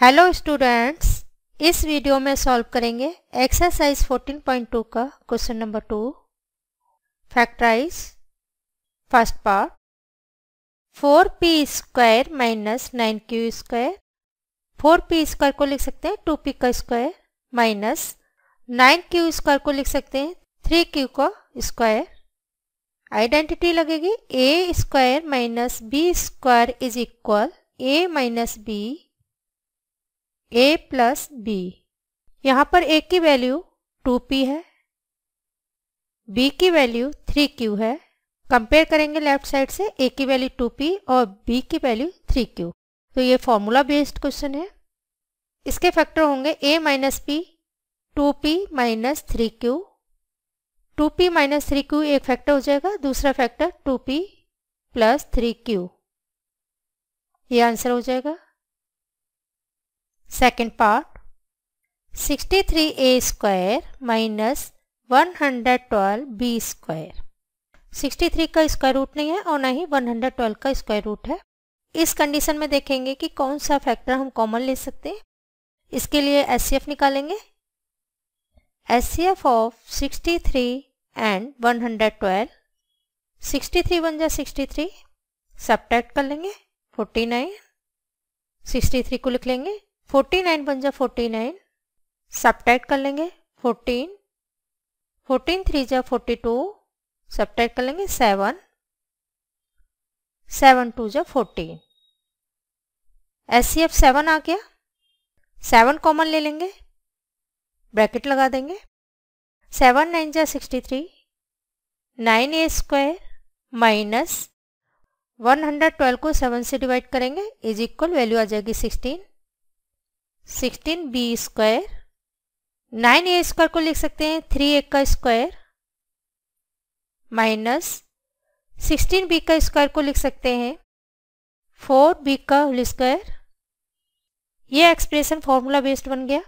hello students इस video में solve करेंगे एक्सरसाइज 14.2 का question number two factorise first part 4p P square minus nine Q square four P square को लिख सकते हैं 2p का square minus nine Q square को लिख सकते हैं 3q का स्क्वायर आइडेंटिटी लगेगी A square minus B square is equal A minus B A plus B यहाँ पर ए की वैल्यू टू पी है बी की वैल्यू थ्री क्यू है कंपेयर करेंगे लेफ्ट साइड से ए की वैल्यू टू पी और बी की वैल्यू थ्री क्यू तो ये फॉर्मूला बेस्ड क्वेश्चन है इसके फैक्टर होंगे A minus P two P minus three Q two P minus three Q एक फैक्टर हो जाएगा दूसरा factor two P plus three Q ये आंसर हो जाएगा Second part 63a square minus 112b square 63 का स्क्वायर रूट नहीं है और ना ही 112 का स्क्वायर रूट है इस कंडीशन में देखेंगे कि कौन सा फैक्टर हम कॉमन ले सकते हैं इसके लिए एफ निकालेंगे एफ ऑफ 63 एंड 112 63 वन जा थ्री सब्ट्रैक्ट कर लेंगे 49 63 को लिख लेंगे फोर्टी नाइन बन जा फोर्टी नाइन सब्ट्रैक्ट कर लेंगे फोर्टीन फोर्टीन थ्री जा फोर्टी टू सब्ट्रैक्ट कर लेंगे सेवन सेवन टू जा fourteen S C F seven आ गया सेवन कॉमन ले लेंगे ब्रैकेट लगा देंगे सेवन नाइन जा sixty three nine A square minus one hundred twelve को सेवन से डिवाइड करेंगे इज इक्वल वैल्यू आ जाएगी sixteen sixteen B square nine A square को लिख सकते हैं थ्री ए का स्क्वायर माइनस सिक्सटीन बी का स्क्वायर को लिख सकते हैं फोर बी का होल स्क्वायर ये एक्सप्रेशन फॉर्मूला बेस्ड बन गया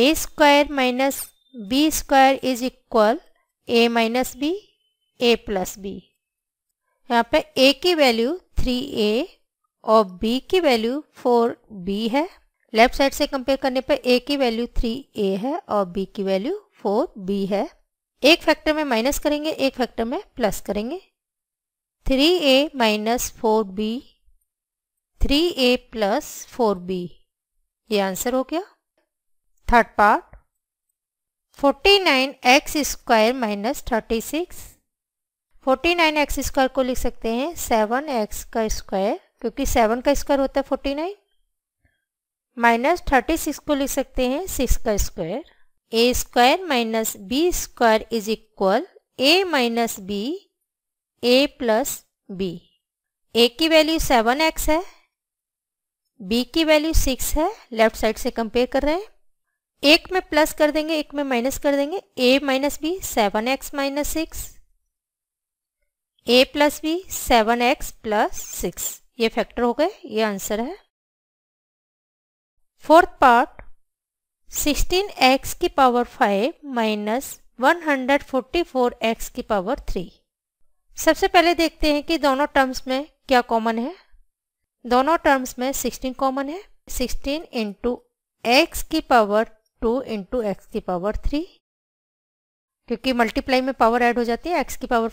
A square minus B square is equal A minus B A plus B यहाँ पे ए की वैल्यू थ्री ए और b की वैल्यू 4b है लेफ्ट साइड से कंपेयर करने पर a की वैल्यू 3a है और b की वैल्यू 4b है एक फैक्टर में माइनस करेंगे एक फैक्टर में प्लस करेंगे 3a minus four B three A plus four B ये आंसर हो गया third part 49x X square minus thirty six forty nine X square को लिख सकते हैं सेवन एक्स का स्क्वायर क्योंकि सेवन का स्क्वायर होता है forty nine minus thirty six को लिख सकते हैं सिक्स का square A square minus B square is equal A minus B A plus B A की वैल्यू सेवन एक्स है बी की वैल्यू सिक्स है लेफ्ट साइड से कंपेयर कर रहे हैं एक में प्लस कर देंगे एक में माइनस कर देंगे A minus B seven X minus six A plus B seven X plus six ये फैक्टर हो गए ये आंसर है फोर्थ पार्ट 16x की पावर 5 माइनस 144x की पावर 3 सबसे पहले देखते हैं कि दोनों टर्म्स में क्या कॉमन है दोनों टर्म्स में 16 कॉमन है 16 इंटू एक्स की पावर 2 इंटू एक्स की पावर 3 क्योंकि मल्टीप्लाई में पावर ऐड हो जाती है एक्स की पावर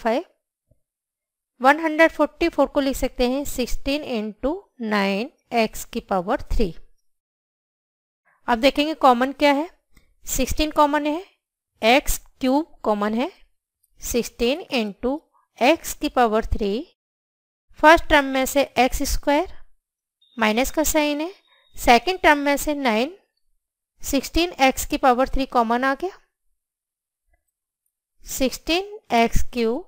144 को लिख सकते हैं 16 इंटू नाइन एक्स की पावर थ्री अब देखेंगे कॉमन क्या है 16 कॉमन है एक्स क्यूब कॉमन है 16 इंटू एक्स की पावर थ्री फर्स्ट टर्म में से एक्स स्क्वायर माइनस का साइन है सेकंड टर्म में से नाइन सिक्सटीन एक्स की पावर थ्री कॉमन आ गया सिक्सटीन एक्स क्यू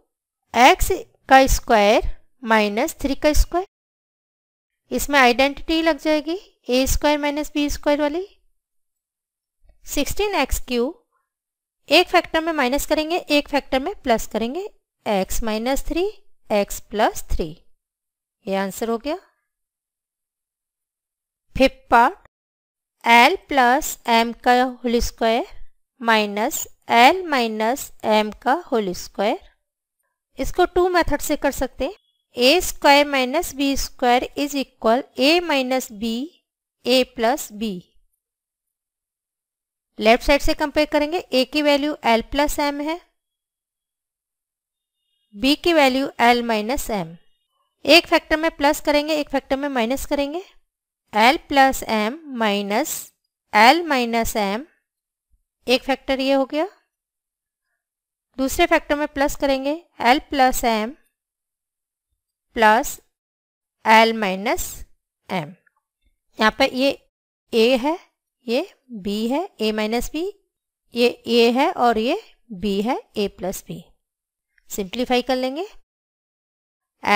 एक्स का स्क्वायर माइनस थ्री का स्क्वायर इसमें आइडेंटिटी लग जाएगी A square minus B square वाली सिक्सटीन एक्स क्यू एक फैक्टर में माइनस करेंगे एक फैक्टर में प्लस करेंगे x minus three X plus three ये आंसर हो गया fifth part L plus M का whole square minus L minus M का होल स्क्वायर इसको टू मेथड से कर सकते A square minus B square is equal A minus B A plus B left side से compare करेंगे A की value L plus M है B की वैल्यू एल माइनस एम एक फैक्टर में प्लस करेंगे एक फैक्टर में माइनस करेंगे L plus M minus L minus M एक फैक्टर ये हो गया दूसरे फैक्टर में प्लस करेंगे L plus M plus L minus M यहाँ पर ये ए है ये बी है ए माइनस बी ये ए है और ये बी है ए प्लस बी सिंप्लीफाई कर लेंगे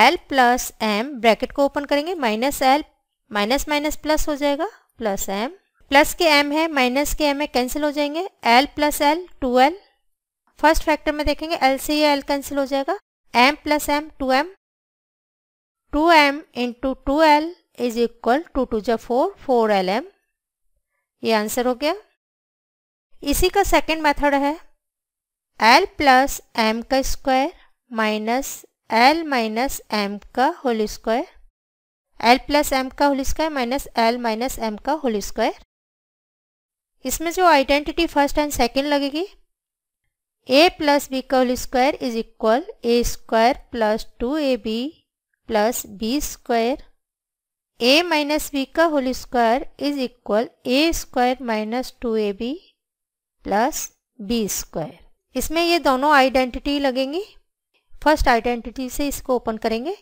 एल प्लस एम ब्रैकेट को ओपन करेंगे minus L minus minus plus हो जाएगा प्लस एम प्लस के एम है माइनस के एम है कैंसिल हो जाएंगे L plus L two L first factor में देखेंगे एल से ये एल कैंसिल हो जाएगा M plus M two M two M into two L is equal to two जो फोर फोर एल एम ये आंसर हो गया इसी का सेकेंड मेथड है एल प्लस एम का square minus L minus M का whole square L plus M का whole square minus L minus M का होल स्क्वायर इसमें जो आइडेंटिटी फर्स्ट एंड सेकेंड लगेगी ए प्लस बी का whole square is equal A square plus two A B plus B square A minus B का whole square is equal A square minus two A B plus B square इसमें ये दोनों identity लगेंगी first identity से इसको open करेंगे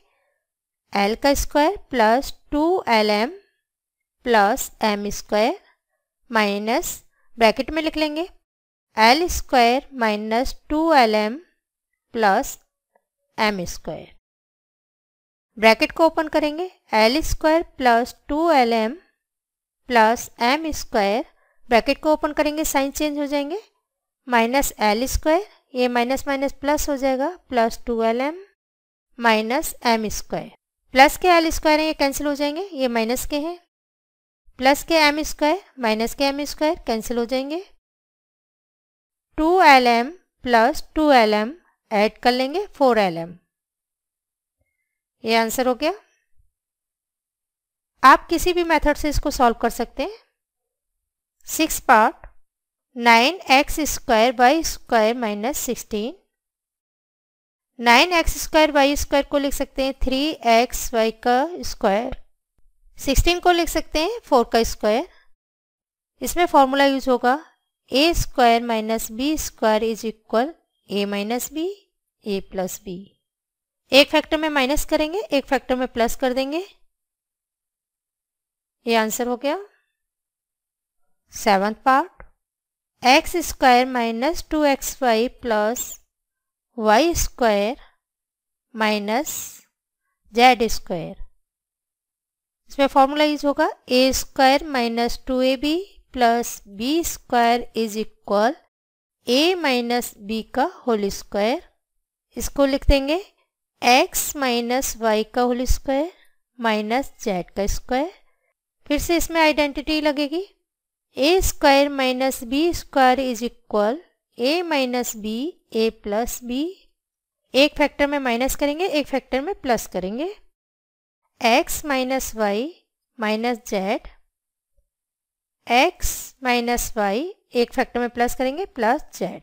L का square plus two L M plus M square minus bracket में लिख लेंगे L square minus two L M plus M square bracket को ओपन करेंगे L square plus two L M plus M square bracket को open करेंगे sign change हो जाएंगे minus L square ये माइनस माइनस प्लस हो जाएगा plus two L M minus M square plus के एल स्क्वायर हैं ये कैंसिल हो जाएंगे ये माइनस के हैं प्लस के एम स्क्वायर माइनस के एम स्क्वायर कैंसिल हो जाएंगे two L M plus two L M add कर लेंगे फोर एल एम ये आंसर हो गया आप किसी भी मेथड से इसको सॉल्व कर सकते हैं six part nine X square by square minus sixteen nine X square by square को लिख सकते हैं थ्री एक्स वाई का स्क्वायर सिक्सटीन को लिख सकते हैं फोर का स्क्वायर इसमें फॉर्मूला यूज होगा A square minus B square is equal A minus B A plus B एक फैक्टर में माइनस करेंगे एक फैक्टर में प्लस कर देंगे ये आंसर हो गया seventh part X square minus two X Y plus Y square minus Z square इसमें फॉर्मूला यूज होगा A square minus two A B plus B square is equal A minus B का whole square इसको लिख देंगे X minus Y का whole square minus Z का square फिर से इसमें आइडेंटिटी लगेगी A square minus B square is equal A minus B A plus B एक फैक्टर में माइनस करेंगे एक फैक्टर में प्लस करेंगे x minus y minus z x minus y एक फैक्टर में प्लस करेंगे प्लस जेड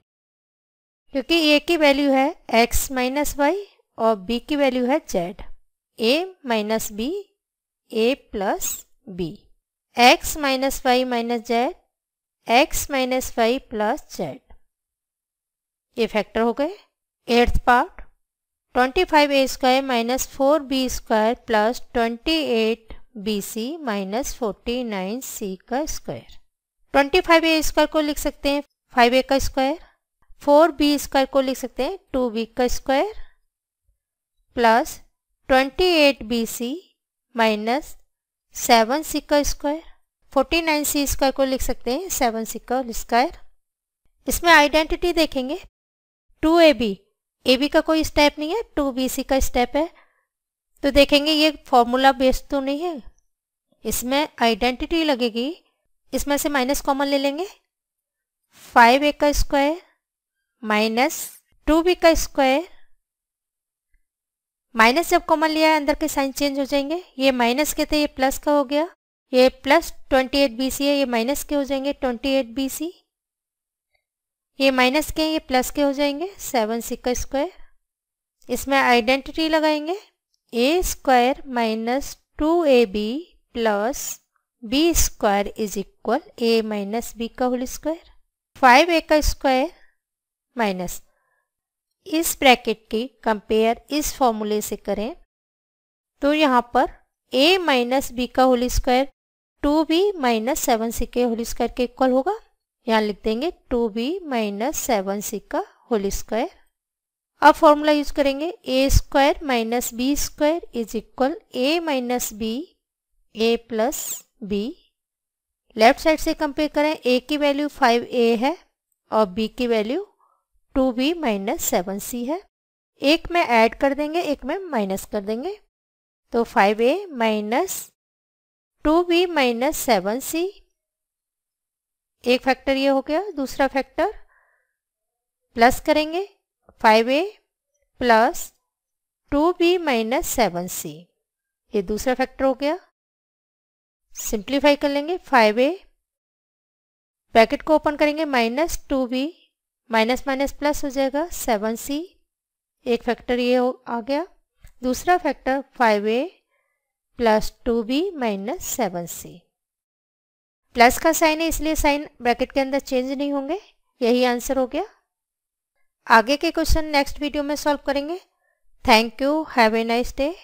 क्योंकि a की वैल्यू है x माइनस वाई और b की वैल्यू है z a minus B A plus b x minus y minus z x minus y plus z ये फैक्टर हो गए eighth part twenty five a square minus four b square plus twenty eight b c minus forty nine c का square twenty five a square को लिख सकते हैं five a का square four b square को लिख सकते हैं टू बी का square plus twenty eight b c minus seven c का square forty nine c square को लिख सकते हैं सेवन सी का स्क्वायर इसमें आइडेंटिटी देखेंगे two A b a b का कोई स्टेप नहीं है टू बी सी का स्टेप है तो देखेंगे ये फॉर्मूला बेस्ड तो नहीं है इसमें आइडेंटिटी लगेगी इसमें से माइनस कॉमन ले लेंगे फाइव ए का स्क्वायर माइनस टू बी का स्क्वायर माइनस जब कॉमन लिया अंदर के साइन चेंज हो जाएंगे ये माइनस के थे ये प्लस का हो गया ये plus twenty eight b c है ये माइनस के हो जाएंगे ट्वेंटी एट बी सी ये माइनस के हैं ये प्लस के हो जाएंगे सेवन सी का स्क्वायर इसमें आइडेंटिटी लगाएंगे a square minus two A B plus B square is equal A minus B का होल स्क्वायर फाइव ए का स्क्वायर माइनस इस ब्रैकेट की कंपेयर इस फॉर्मूले से करें तो यहाँ पर ए माइनस बी का whole square two b minus seven c के होल स्क्वायर के इक्वल होगा यहाँ लिख देंगे two b minus seven c का होल स्क्वायर अब फॉर्मूला यूज करेंगे ए square minus B square is equal A minus B A plus B left side से कंपेयर करें ए की वैल्यू फाइव ए है और बी की value two b minus seven c है एक में ऐड कर देंगे एक में माइनस कर देंगे तो five a minus two b minus seven c एक फैक्टर ये हो गया दूसरा फैक्टर प्लस करेंगे five a plus two b minus seven c ये दूसरा फैक्टर हो गया सिंप्लीफाई कर लेंगे फाइव ए ब्रैकेट को ओपन करेंगे minus two b minus minus plus हो जाएगा सेवन सी एक फैक्टर ये हो आ गया दूसरा factor five a plus two b minus seven c plus का साइन है इसलिए साइन ब्रैकेट के अंदर चेंज नहीं होंगे यही आंसर हो गया आगे के क्वेश्चन नेक्स्ट वीडियो में सॉल्व करेंगे thank you have a nice day